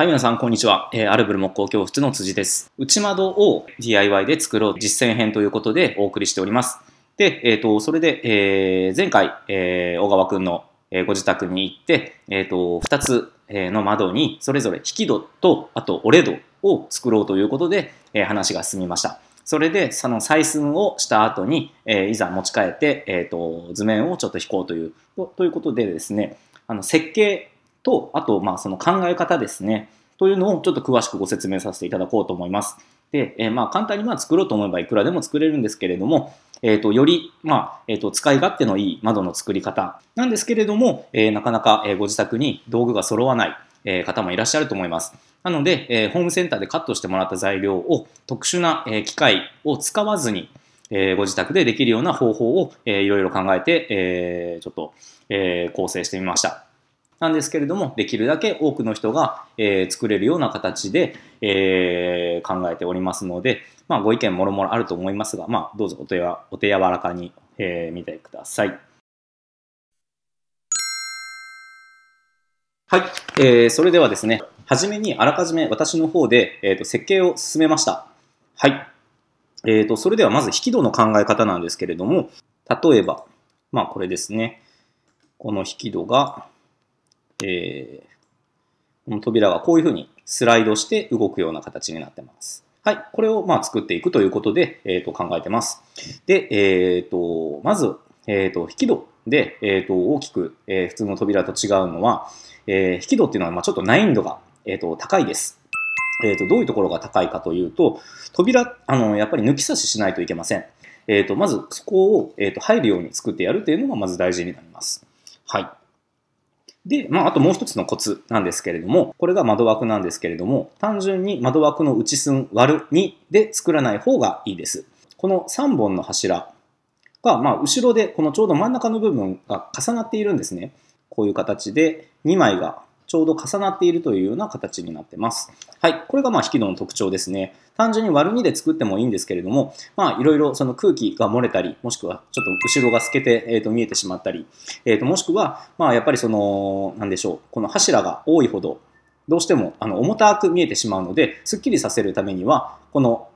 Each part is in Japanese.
はい、皆さん、こんにちは。えー、アルブル木工教室の辻です。内窓を DIY で作ろう実践編ということでお送りしております。で、えっ、ー、と、それで、えー、前回、えー、小川くんのご自宅に行って、えっ、ー、と、2つの窓に、それぞれ引き戸と、あと折れ戸を作ろうということで、えー、話が進みました。それで、その採寸をした後に、えー、いざ持ち帰って、えっ、ー、と、図面をちょっと引こうという、ということでですね、あの設計と、あと、まあ、その考え方ですね。というのをちょっと詳しくご説明させていただこうと思います。で、えー、まあ簡単にまあ作ろうと思えばいくらでも作れるんですけれども、えー、とより、まあえー、と使い勝手のいい窓の作り方なんですけれども、えー、なかなかご自宅に道具が揃わないえ方もいらっしゃると思います。なので、えホームセンターでカットしてもらった材料を特殊な、え機械を使わずに、えご自宅でできるような方法を、えいろいろ考えて、えちょっと、え構成してみました。なんですけれども、できるだけ多くの人が、えー、作れるような形で、えー、考えておりますので、まあ、ご意見もろもろあると思いますが、まあ、どうぞお手お手柔らかに、えー、見てください。はい、えー、それではですね、はじめにあらかじめ私の方で、えー、と設計を進めました。はい。えーとそれではまず引き戸の考え方なんですけれども、例えば、まあこれですね。この引き戸がえー、この扉はこういうふうにスライドして動くような形になってます。はい。これをまあ作っていくということで、えー、と考えてます。で、えっ、ー、と、まず、えっ、ー、と、引き戸で、えっ、ー、と、大きく、え普通の扉と違うのは、え引き戸っていうのはまあちょっと難易度が、えっと高いです。えっ、と、どういうところが高いかというと、扉、あの、やっぱり抜き差ししないといけません。えっ、と、まず、そこを、えっと入るように作ってやるというのがまず大事になります。はい。で、まあ、あともう一つのコツなんですけれども、これが窓枠なんですけれども、単純に窓枠の内寸割る2で作らない方がいいです。この3本の柱が、まあ、後ろでこのちょうど真ん中の部分が重なっているんですね。こういう形で2枚がちょうど重なっているというような形になってます。はい、これがまあ引き戸の特徴ですね。単純に割る2で作ってもいいんですけれども、まあいろいろその空気が漏れたり、もしくはちょっと後ろが透けて、えー、と見えてしまったり、えー、ともしくはまあやっぱりその、なんでしょう、この柱が多いほど、どうしてもあの重たく見えてしまうので、すっきりさせるためには、この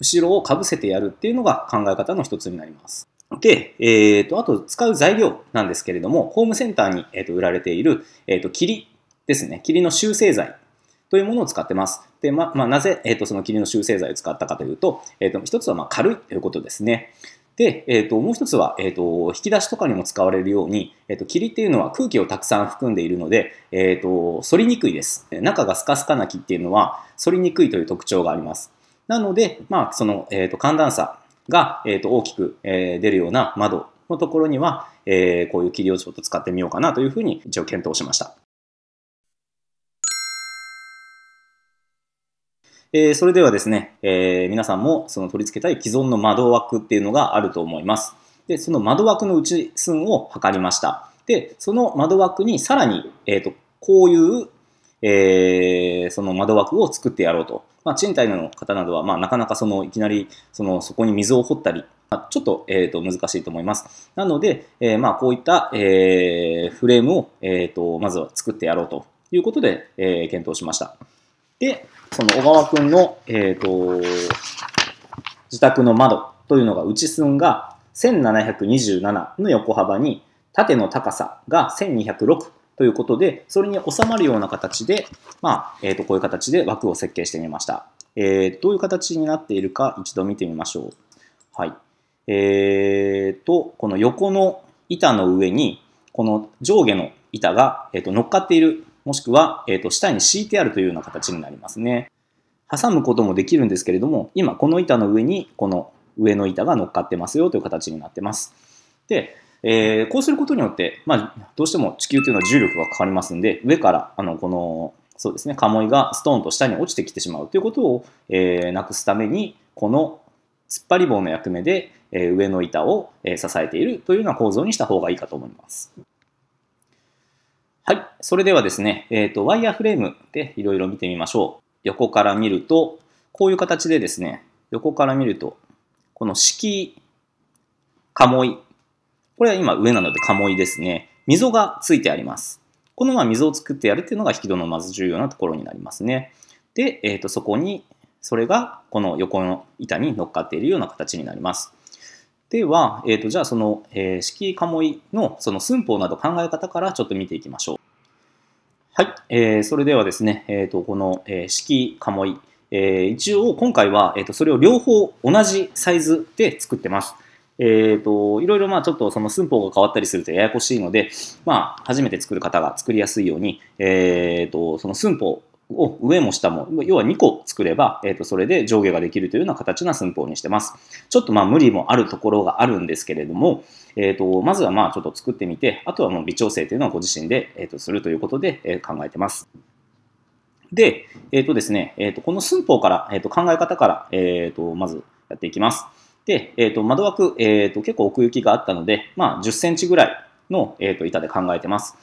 後ろをかぶせてやるっていうのが考え方の一つになります。で、えーと、あと使う材料なんですけれども、ホームセンターに、えーと、売られている、えーと、と霧ですね、霧の修正剤というものを使ってます。で、ま、まあ、なぜ、えっ、ー、と、その霧の修正剤を使ったかというと、えっ、ー、と、一つは、まあ、軽いということですね。で、えっ、ー、と、もう一つは、えっ、と、引き出しとかにも使われるように、えっ、と、霧っていうのは空気をたくさん含んでいるので、えっ、と、反りにくいです。中がスカスカな木っていうのは、反りにくいという特徴があります。なので、まあ、その、えっ、と、寒暖差が、えっ、と、大きく、え出るような窓のところには、えこういう霧をちょっと使ってみようかなというふうに、一応検討しました。えー、それではですね、えー、皆さんもその取り付けたい既存の窓枠っていうのがあると思います。で、その窓枠の内寸を測りました。で、その窓枠にさらに、えーと、こういう、えー、その窓枠を作ってやろうと。まあ、賃貸の方などは、まあ、なかなかそのいきなりそのそこに水を掘ったり、まあ、ちょっと,、えー、と難しいと思います。なので、えー、まあ、こういった、えー、フレームを、えーと、とまずは作ってやろうということで、え検討しました。で、その小川くんの、えー、と、自宅の窓というのが、内寸が1727の横幅に、縦の高さが1206ということで、それに収まるような形で、まあ、えー、と、こういう形で枠を設計してみました。えー、どういう形になっているか一度見てみましょう。はい。えー、と、この横の板の上に、この上下の板が、えー、と乗っかっているもしくは、えー、と下に敷いてあるというような形になりますね。挟むこともできるんですけれども、今この板の上にこの上の板が乗っかってますよという形になってます。で、えー、こうすることによって、まあ、どうしても地球というのは重力がかかりますんで、上からあのこのそうですね、カモイがストーンと下に落ちてきてしまうということを、えー、なくすために、この突っ張り棒の役目で、えー、上の板を、え支えているというような構造にした方がいいかと思います。はい。それではですね、えっ、ー、と、ワイヤーフレームでいろいろ見てみましょう。横から見ると、こういう形でですね、横から見ると、この敷かもい。これは今上なのでもいですね。溝がついてあります。このまま溝を作ってやるっていうのが引き戸のまず重要なところになりますね。で、えっ、ー、と、そこに、それがこの横の板に乗っかっているような形になります。では、えっ、ー、と、じゃあその、えー、敷居鴨居のその寸法など考え方からちょっと見ていきましょう。はい、えー、それではですね、えーと、この、えー、式かもい、えー、一応今回は、えーと、それを両方同じサイズで作ってます。えーと、といろいろまあちょっとその寸法が変わったりするとややこしいので、まあ、初めて作る方が作りやすいように、えー、とその寸法を上も下も、要は2個作れば、えっ、ー、と、それで上下ができるというような形な寸法にしてます。ちょっとまあ無理もあるところがあるんですけれども、えっ、ー、と、まずはまあちょっと作ってみて、あとはもう微調整というのはご自身で、えっ、ー、と、するということで、え考えてます。で、えっ、とですね、えっ、と、この寸法から、えっ、と、考え方から、えっ、と、まずやっていきます。で、えっ、と、窓枠、えっ、と、結構奥行きがあったので、まあ10センチぐらいの、えっ、と、板で考えてます。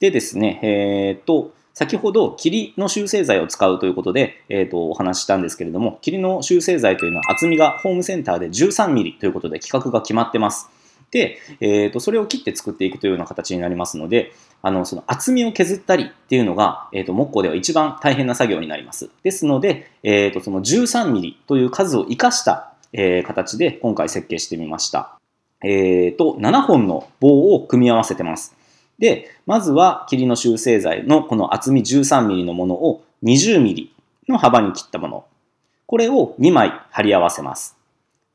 でですね、えっ、と、先ほど霧の修正剤を使うということで、えー、とお話ししたんですけれども霧の修正剤というのは厚みがホームセンターで 13mm ということで規格が決まってます。で、えー、とそれを切って作っていくというような形になりますのであのその厚みを削ったりっていうのが、えー、と木工では一番大変な作業になります。ですので、えー、とその 13mm という数を生かした、え形で今回設計してみました。えー、と7本の棒を組み合わせてます。で、まずは霧の修正剤のこの厚み 13mm のものを 20mm の幅に切ったもの。これを2枚貼り合わせます。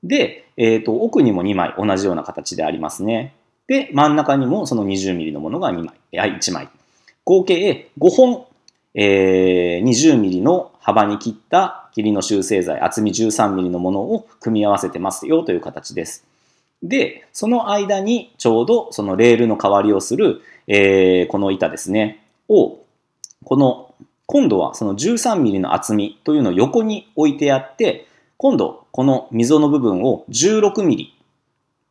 で、えっ、ー、と、奥にも2枚同じような形でありますね。で、真ん中にもその 20mm のものが2枚、1枚。合計5本、えー、20mm の幅に切った霧の修正剤、厚み 13mm のものを組み合わせてますよという形です。で、その間にちょうどそのレールの代わりをする、えー、この板ですね、を、この、今度はその13ミリの厚みというのを横に置いてやって、今度この溝の部分を16ミリ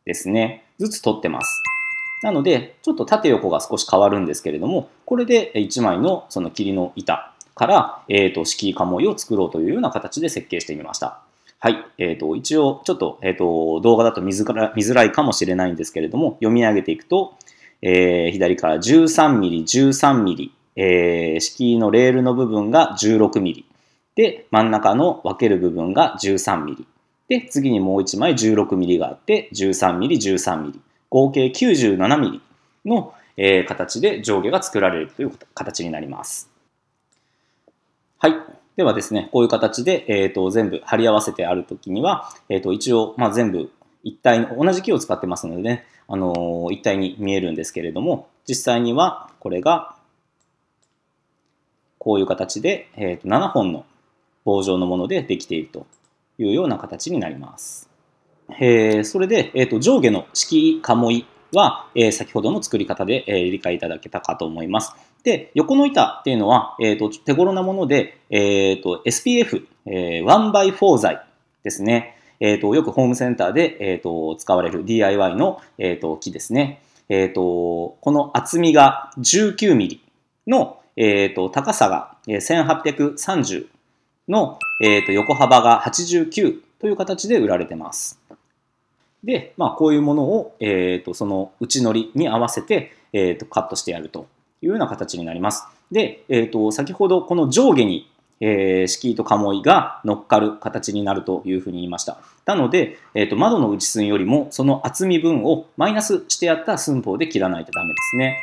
ですね、ずつ取ってます。なので、ちょっと縦横が少し変わるんですけれども、これで1枚のその霧の板から、えー、と、敷居かもいを作ろうというような形で設計してみました。はい。えっ、ー、と、一応、ちょっと、えっ、ー、と、動画だと見づら見づらいかもしれないんですけれども、読み上げていくと、えー、左から 13mm、13mm、えー、居のレールの部分が 16mm。で、真ん中の分ける部分が 13mm。で、次にもう1枚 16mm があって、13mm、13mm。合計 97mm の、えー、形で上下が作られるという形になります。はい。ではですね、こういう形で、えーと、全部貼り合わせてあるときには、えーと、一応、まあ、全部一体の、同じ木を使ってますのでね、あのー、一体に見えるんですけれども、実際にはこれが、こういう形で、えーと、7本の棒状のものでできているというような形になります。えー、それで、えーと、上下の式鴨居は、えー、先ほどの作り方で、えー、理解いただけたかと思います。で、横の板っていうのは、えっ、ー、と、手頃なもので、えっ、ー、と、SPF、えー、1x4 材ですね。えっ、ー、と、よくホームセンターで、えっ、と、使われる DIY の、えっ、と、木ですね。えっ、と、この厚みが19ミリの、えっ、と、高さが1830の、えっ、と、横幅が89という形で売られてます。で、まあ、こういうものを、えっ、と、その内乗りに合わせて、えっ、と、カットしてやるというような形になります。で、えーと、先ほどこの上下に、えー、敷居と鴨居が乗っかる形になるというふうに言いました。なので、えーと、窓の内寸よりもその厚み分をマイナスしてやった寸法で切らないとダメですね。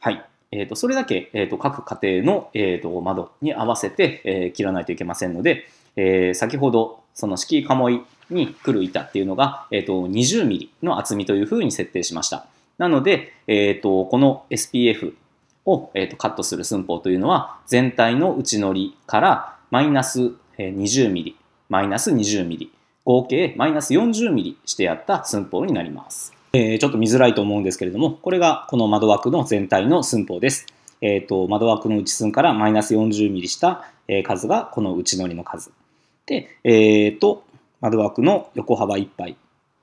はい。えーと、それだけ、えー、と各家庭の、えー、と窓に合わせて、えー、切らないといけませんので、えー、先ほどその敷居鴨居に来る板っていうのが、えー、と 20mm の厚みというふうに設定しました。なので、えーとこの SPF を、えー、とカットする寸法というのは全体の内乗りからマイナス 20mm マイナス 20mm 合計マイナス 40mm してやった寸法になります、えー、ちょっと見づらいと思うんですけれどもこれがこの窓枠の全体の寸法です、えーと、窓枠の内寸からマイナス 40mm した数がこの内乗りの数で、えーと、窓枠の横幅いっぱい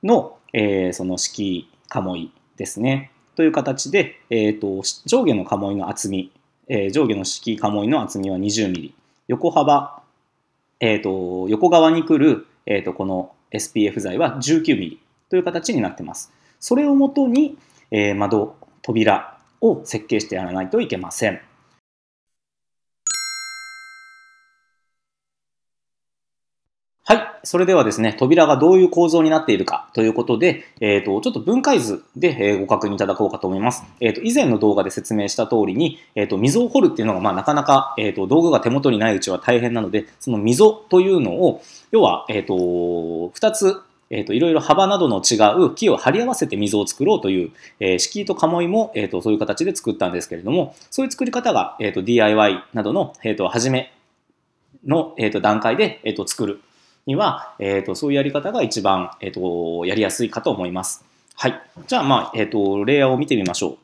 の、えー、その式もいですねという形で、えーと、上下の鴨居の厚み、えー、上下の式鴨居の厚みは 20mm 横幅、えーと、横側に来る、えーと、この SPF 材は 19mm という形になってますそれをもとに、えー、窓扉を設計してやらないといけませんそれではですね、扉がどういう構造になっているかということで、えっ、ー、と、ちょっと分解図でご確認いただこうかと思います。えっ、ー、と、以前の動画で説明した通りに、えっ、ー、と、溝を掘るっていうのが、まあ、なかなか、えっ、と、道具が手元にないうちは大変なので、その溝というのを、要は、えっ、と、二つ、えっ、と、いろいろ幅などの違う木を貼り合わせて溝を作ろうという、えー、敷居と鴨居も、えっ、と、そういう形で作ったんですけれども、そういう作り方が、えっ、と、DIY などの、えっ、と、初めの、えー、と段階で、えー、と作るには、えーと、そういうやり方が一番、えーと、やりやすいかと思います。はい。じゃあ、まあ、えっ、ー、と、レイヤーを見てみましょ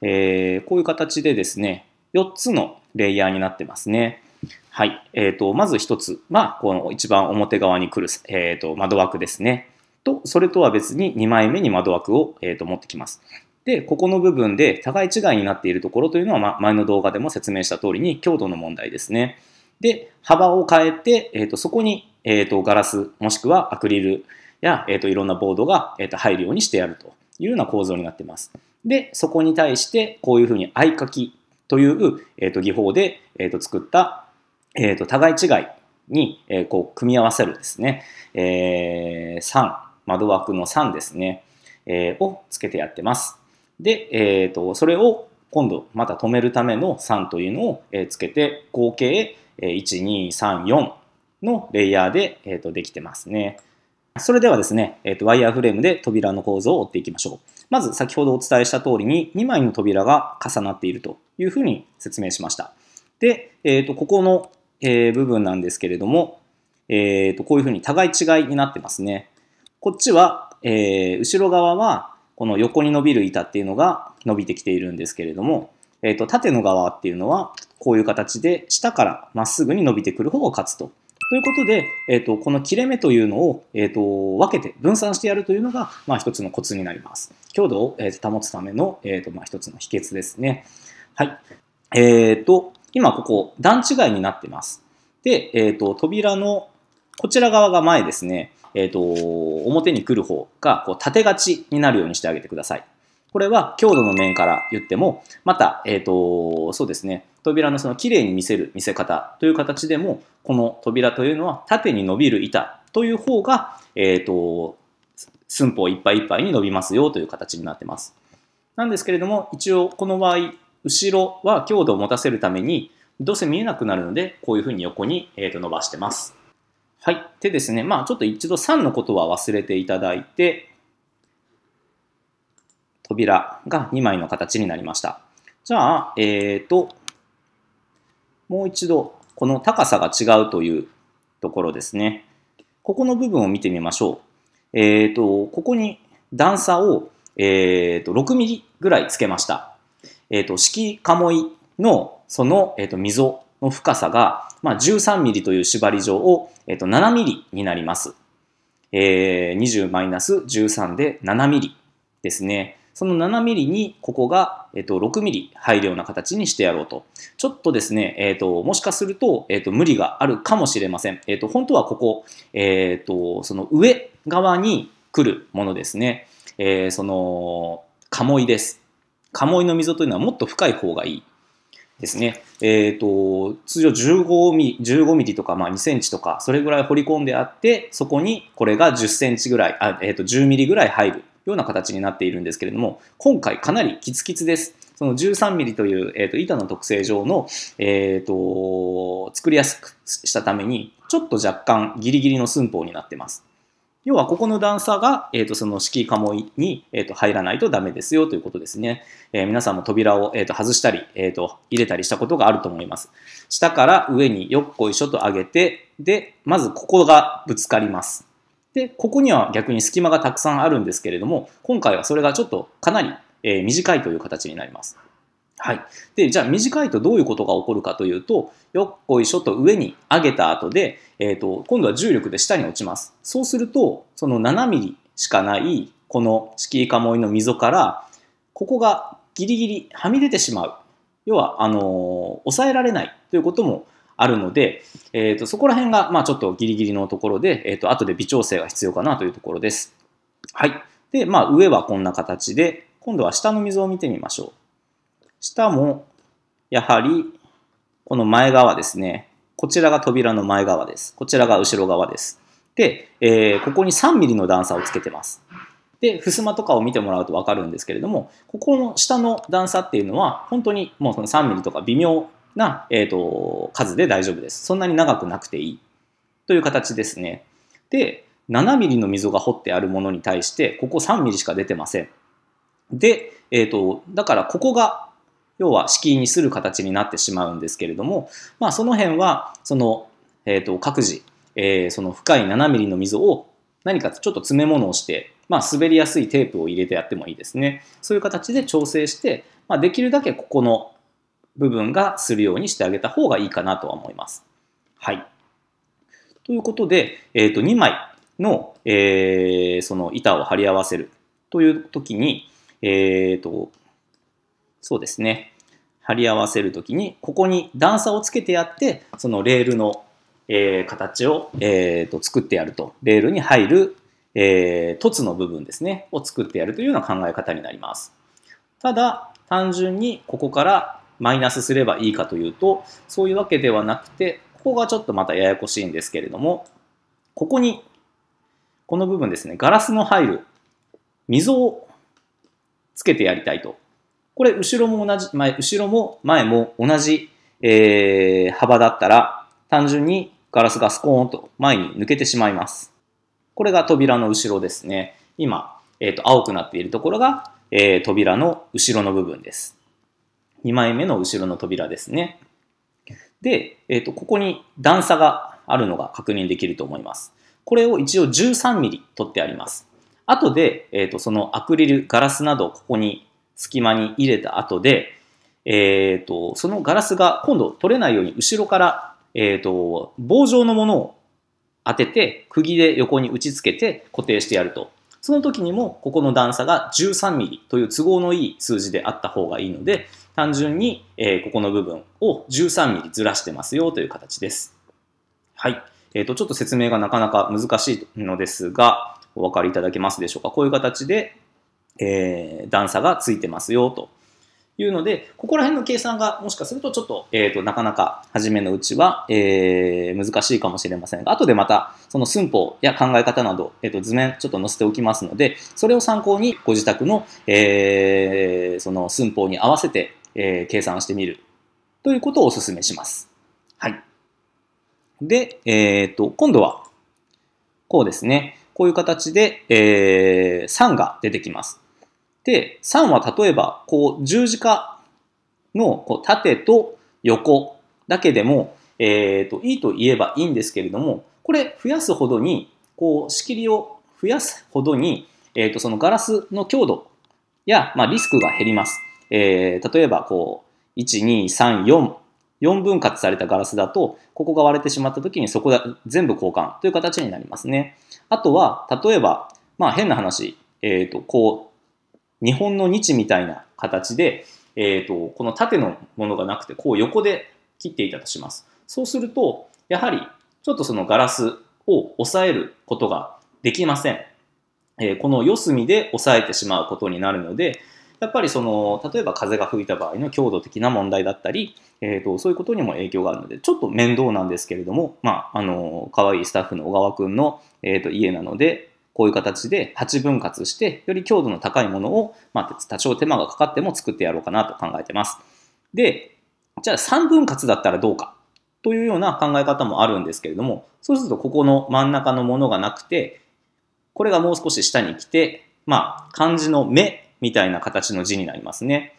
う。えー、こういう形でですね、4つのレイヤーになってますね。はい。えっ、ー、と、まず1つは、この一番表側に来る、えっ、と、窓枠ですね。と、それとは別に2枚目に窓枠を、えっ、と、持ってきます。で、ここの部分で互い違いになっているところというのは、ま、前の動画でも説明した通りに強度の問題ですね。で、幅を変えて、えっ、と、そこにえーと、ガラスもしくはアクリルや、えーと、いろんなボードが、えーと、入るようにしてやるというような構造になっています。で、そこに対してこういうふうに合書きという、えー、と技法で、えー、と作った、えー、と互い違いに、えー、こう組み合わせるですね、えー、3窓枠の3ですね、えー、をつけてやってます。で、えーと、それを今度また止めるための3というのを、えつけて合計、え1234のレイヤーで、えー、とできてますね。それではですね、えーと、ワイヤーフレームで扉の構造を追っていきましょう。まず先ほどお伝えした通りに2枚の扉が重なっているというふうに説明しました。で、えー、とここの、えー、部分なんですけれども、えー、とこういうふうに互い違いになってますね。こっちは、えー、後ろ側はこの横に伸びる板っていうのが伸びてきているんですけれども、えー、と縦の側っていうのはこういう形で下からまっすぐに伸びてくる方が勝つとということで、えーと、この切れ目というのを、えーと、分けて分散してやるというのが、まあ、一つのコツになります。強度を、えー、保つための、えーとまあ、一つの秘訣ですね。はい。えっ、ー、と、今ここ段違いになってます。で、えっ、ー、と、扉のこちら側が前ですね。えっ、ー、と、表に来る方がこう縦がちになるようにしてあげてください。これは強度の面から言っても、また、えっ、と、そうですね。扉のその綺麗に見せる見せ方という形でも、この扉というのは縦に伸びる板という方が、えっ、ー、と、寸法いっぱいいっぱいに伸びますよという形になってます。なんですけれども、一応この場合、後ろは強度を持たせるために、どうせ見えなくなるので、こういうふうに横に、えー、と伸ばしてます。はい。でですね、まあちょっと一度3のことは忘れていただいて、扉が2枚の形になりました。じゃあ、えっ、ー、と、もう一度、この高さが違うというところですね。ここの部分を見てみましょう。えっ、ー、と、ここに段差を、えーと、6ミリぐらいつけました。えっ、ー、と、式鴨居のその、えーと、溝の深さが、まあ、13ミリという縛り上を、えーと、7ミリになります。えー、20-13で7ミリですね。その7ミリにここが、えっと、6ミリ入るような形にしてやろうと。ちょっとですね、えっと、もしかすると、えっと、無理があるかもしれません。えっと、本当はここ、えっと、その上側に来るものですね。えー、その、鴨居です。鴨居の溝というのはもっと深い方がいいですね。えーと、通常15ミ ,15 ミリとか、まあ、2センチとかそれぐらい掘り込んであってそこにこれが10センチぐらいあ、えー、と10ミリぐらい入るような形になっているんですけれども、今回かなりキツキツです。その 13mm という、えーと、板の特性上の、えーと、作りやすくしたために、ちょっと若干ギリギリの寸法になっています。要はここの段差が、えーと、その敷居かもに、えー、と入らないとダメですよということですね。えー、皆さんも扉を、えー、と外したり、えー、と入れたりしたことがあると思います。下から上によっこいしょと上げて、で、まずここがぶつかります。で、ここには逆に隙間がたくさんあるんですけれども、今回はそれがちょっとかなり、え短いという形になります。はい。で、じゃあ短いとどういうことが起こるかというと、よっこいしょと上に上げた後で、えっ、ー、と、今度は重力で下に落ちます。そうすると、その7ミリしかないこの敷居モイの溝から、ここがギリギリはみ出てしまう。要は、あのー、抑えられないということもあるので、えーと、そこら辺が、まあ、ちょっとギリギリのところで、えーと、後で微調整が必要かなというところです。はい。で、まあ、上はこんな形で、今度は下の溝を見てみましょう。下も、やはり、この前側ですね。こちらが扉の前側です。こちらが後ろ側です。で、えー、ここに3 m m の段差をつけてます。で、襖とかを見てもらうと分かるんですけれども、ここの下の段差っていうのは、本当にもうその3 m m とか微妙な、えーと、数で大丈夫です。そんなに長くなくていいという形ですね。で、7ミリの溝が掘ってあるものに対して、ここ3ミリしか出てません。で、えーと、だからここが要は敷居にする形になってしまうんですけれども、まあ、その辺はその、えーと、と各自、えー、その深い7ミリの溝を何かちょっと詰め物をして、まあ、滑りやすいテープを入れてやってもいいですね。そういう形で調整して、まあ、できるだけここの部分がするようにしてあげた方がいいかなとは思います。はい。ということで、えっ、ー、と、2枚の、えー、その板を貼り合わせるという時に、えっ、ー、と、そうですね。貼り合わせる時に、ここに段差をつけてやって、そのレールの、えー、形を、えーと作ってやると。レールに入る、えー、凸の部分ですね。を作ってやるというような考え方になります。ただ、単純にここからマイナスすればいいかというと、そういうわけではなくて、ここがちょっとまたややこしいんですけれども、ここに、この部分ですね、ガラスの入る溝をつけてやりたいと。これ、後ろも同じ、前、後ろも前も同じ、えー、幅だったら、単純にガラスがスコーンと前に抜けてしまいます。これが扉の後ろですね。今、えっ、ー、と、青くなっているところが、えー、扉の後ろの部分です。2枚目の後ろの扉ですね。で、えーと、ここに段差があるのが確認できると思います。これを一応 13mm 取ってあります。後で、えーと、で、そのアクリル、ガラスなどをここに隙間に入れた後で、えーと、で、そのガラスが今度取れないように後ろから、えー、と棒状のものを当てて釘で横に打ち付けて固定してやると。その時にもここの段差が 13mm という都合のいい数字であった方がいいので、単純に、えー、ここの部分を 13mm ずらしてますよという形です。はい。えっ、ー、と、ちょっと説明がなかなか難しいのですが、お分かりいただけますでしょうか。こういう形で、えー、段差がついてますよというので、ここら辺の計算がもしかするとちょっと、えっ、ー、と、なかなか初めのうちは、えー、難しいかもしれませんが、後でまた、その寸法や考え方など、えっ、ー、と、図面ちょっと載せておきますので、それを参考にご自宅の、えー、その寸法に合わせてえー、計算してみるということをお勧めします。はい。で、えっ、と、今度は、こうですね。こういう形で、えー、3が出てきます。で、3は例えば、こう、十字架のこう縦と横だけでも、えー、と、いいと言えばいいんですけれども、これ増やすほどに、こう、仕切りを増やすほどに、えっ、ー、と、そのガラスの強度や、まあ、リスクが減ります。えー、例えばこう、1、2、3、4、4分割されたガラスだと、ここが割れてしまった時にそこが全部交換という形になりますね。あとは、例えば、まあ変な話、えっ、ー、と、こう、日本の日みたいな形で、えっ、ー、と、この縦のものがなくて、こう横で切っていたとします。そうすると、やはり、ちょっとそのガラスを抑えることができません。えー、この四隅で押さえてしまうことになるので、やっぱりその例えば風が吹いた場合の強度的な問題だったり、えーと、そういうことにも影響があるのでちょっと面倒なんですけれども、まあ、あの可愛いスタッフの小川くんの、えーと、と家なのでこういう形で8分割してより強度の高いものを、まあ、多少手間がかかっても作ってやろうかなと考えてます。でじゃあ3分割だったらどうかというような考え方もあるんですけれどもそうするとここの真ん中のものがなくてこれがもう少し下に来てまあ漢字の目みたいな形の字になりますね。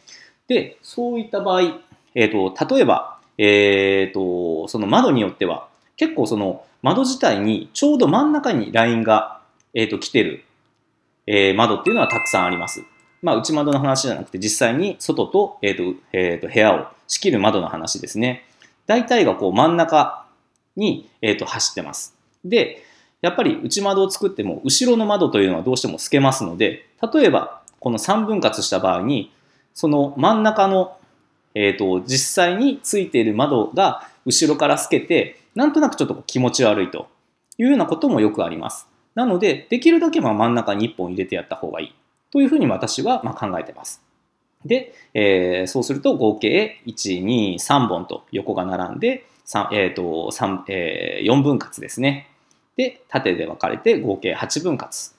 で、そういった場合、えーと、例えば、えーと、その窓によっては、結構その窓自体にちょうど真ん中にラインが、えーと、来てる、えー、窓っていうのはたくさんあります。まあ、内窓の話じゃなくて、実際に外と,、えーとえーと、部屋を仕切る窓の話ですね。大体がこう真ん中に、えー、と走ってます。で、やっぱり内窓を作っても後ろの窓というのはどうしても透けますので、例えばこの3分割した場合にその真ん中の、えーと、実際についている窓が後ろから透けてなんとなくちょっと気持ち悪いというようなこともよくあります。なのでできるだけま真ん中に1本入れてやった方がいいというふうに私はま考えてます。で、えー、そうすると合計123本と横が並んで 3,、えーと3えー、4分割ですね。で縦で分かれて合計8分割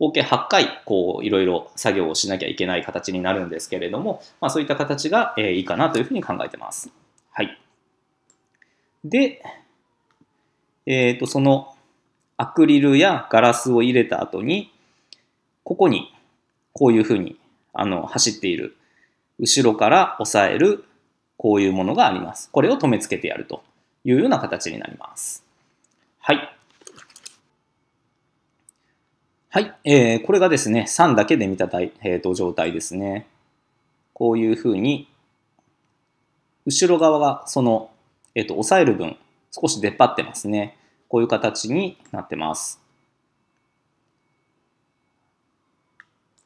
合計8回、こう、いろいろ作業をしなきゃいけない形になるんですけれども、まあ、そういった形が、えー、いいかなというふうに考えてます。はい。で、えっ、ー、と、そのアクリルやガラスを入れた後に、ここに、こういうふうに、あの、走っている、後ろから押さえる、こういうものがあります。これを留め付けてやるというような形になります。はい。はい、えー、これがですね、3だけで見たえーと、状態ですね。こういうふうに、後ろ側がその、えーと、押さえる分、少し出っ張ってますね。こういう形になってます。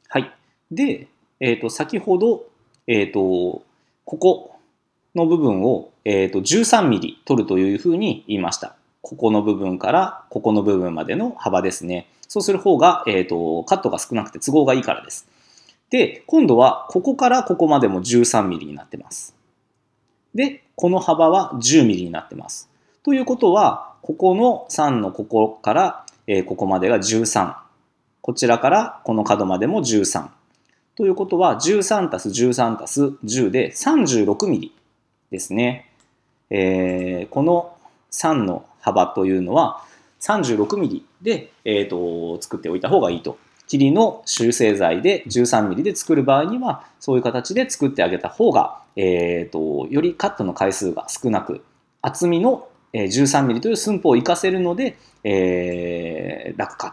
はい。で、えーと、先ほど、えー、とここの部分を、えー、と1 3ミリ取るというふうに言いました。ここの部分からここの部分までの幅ですね。そうする方が、えーと、カットが少なくて都合がいいからです。で、今度はここからここまでも1 3ミリになってます。で、この幅は1 0ミリになってます。ということは、ここの3のここから、えここまでが13。こちらからこの角までも13。ということは、13たす13たす10で3 6ミリですね。えー、この3の幅というのは、36mm で、えーと、作っておいた方がいいと。霧の修正剤で 13mm で作る場合には、そういう形で作ってあげた方が、えーと、とよりカットの回数が少なく、厚みの 13mm という寸法を活かせるので、えー、楽か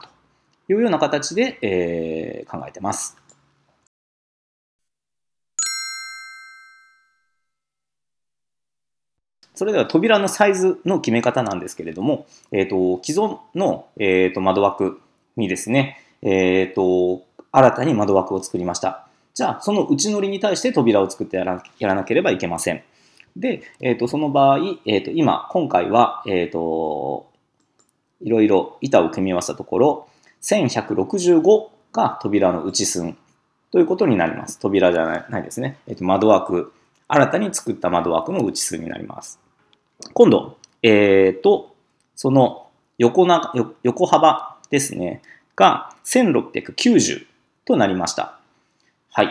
というような形で、えー、考えてます。それでは扉のサイズの決め方なんですけれども、えーと、既存の、えーと、窓枠にですね、えーと、新たに窓枠を作りました。じゃあ、その内乗りに対して扉を作ってやらなければいけません。で、えー、とその場合、えー、と今、今回は、えー、といろいろ板を組み合わせたところ、1165が扉の内寸ということになります。扉じゃないですね。えー、と窓枠、新たに作った窓枠の内数になります。今度、えっ、ー、と、その横な横幅ですね、が1690となりました。はい。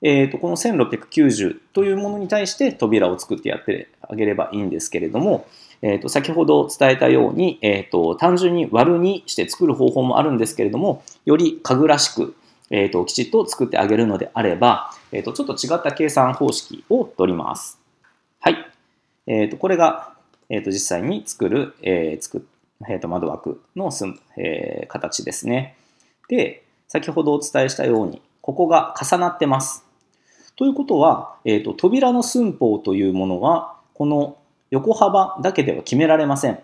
えー、と、この1690というものに対して扉を作ってやってあげればいいんですけれども、えっ、ー、と、先ほど伝えたように、えっ、と、単純に割るにして作る方法もあるんですけれども、より家具らしく、えっ、と、きちっと作ってあげるのであれば、えっ、と、ちょっと違った計算方式を取ります。はい。えっ、ー、と、これが、えっ、ー、と、実際に作る、えー、作えっ、と、窓枠のす、え形ですね。で、先ほどお伝えしたように、ここが重なってます。ということは、えっ、と、扉の寸法というものは、この横幅だけでは決められません。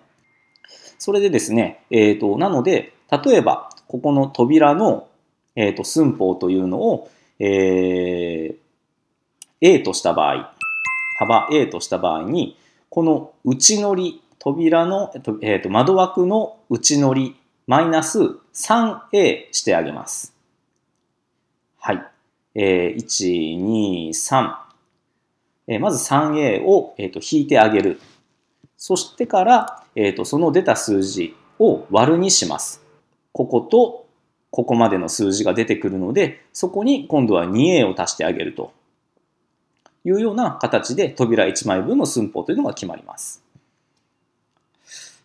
それでですね、えっ、と、なので、例えば、ここの扉の、えっ、と、寸法というのを、えー、A とした場合、幅 A とした場合に、この内乗り、扉の、えっと、ー、と窓枠の内乗り、マイナス 3A してあげます。はい。えー、1、2、3。えー、まず 3A を、えー、と引いてあげる。そしてから、えー、とその出た数字を割るにします。こことここまでの数字が出てくるので、そこに今度は 2A を足してあげると。いうような形で扉1枚分の寸法というのが決まります。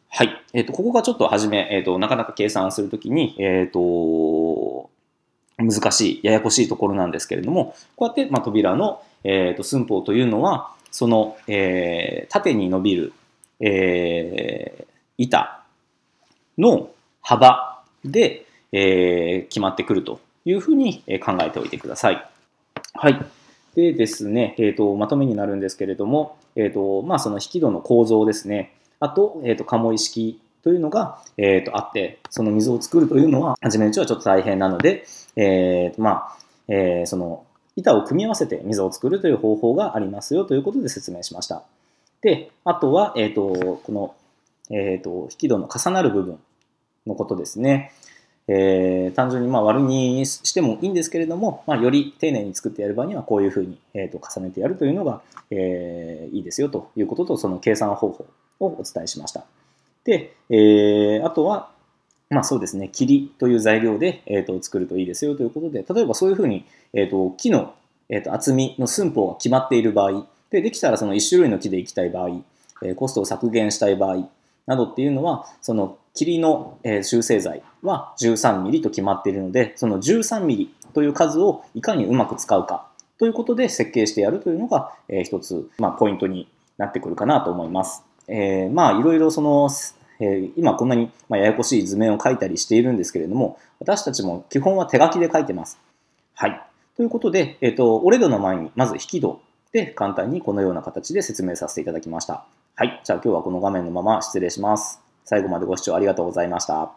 はい。えっ、ー、と、ここがちょっとはじめ、えっ、ー、と、なかなか計算するときに、えっ、ー、と、難しい、ややこしいところなんですけれども、こうやって、まあ、扉の、えっ、と、寸法というのは、その、えー、縦に伸びる、えー、板の幅で、えー、決まってくるというふうに考えておいてください。はい。でですね、えーと、まとめになるんですけれども、えーとまあ、その引き戸の構造ですね、あと、えーと、鴨居式というのが、えーと、あって、その水を作るというのは、初めのうちはちょっと大変なので、えーとまあえー、その板を組み合わせて溝を作るという方法がありますよということで説明しました。で、あとは、えー、とこの、えー、と引き戸の重なる部分のことですね。えー、単純にまあ割るにしてもいいんですけれども、まあ、より丁寧に作ってやる場合にはこういうふうに、えー、と重ねてやるというのが、えー、いいですよということとその計算方法をお伝えしました。で、えー、あとは、まあそうですね、霧という材料で、えー、と作るといいですよということで、例えばそういうふうに、えー、と木の、えー、と厚みの寸法が決まっている場合、でできたらその1種類の木でいきたい場合、えー、コストを削減したい場合などっていうのは、その霧の、えー、修正剤は 13mm と決まっているので、その 13mm という数をいかにうまく使うかということで設計してやるというのが、えー、一つ、まあ、ポイントになってくるかなと思います。えー、まあいろいろその、えー、今こんなに、まあ、ややこしい図面を書いたりしているんですけれども、私たちも基本は手書きで書いてます。はい。ということで、えっ、ー、と、折れ度の前にまず引き戸で簡単にこのような形で説明させていただきました。はい。じゃあ今日はこの画面のまま失礼します。最後までご視聴ありがとうございました。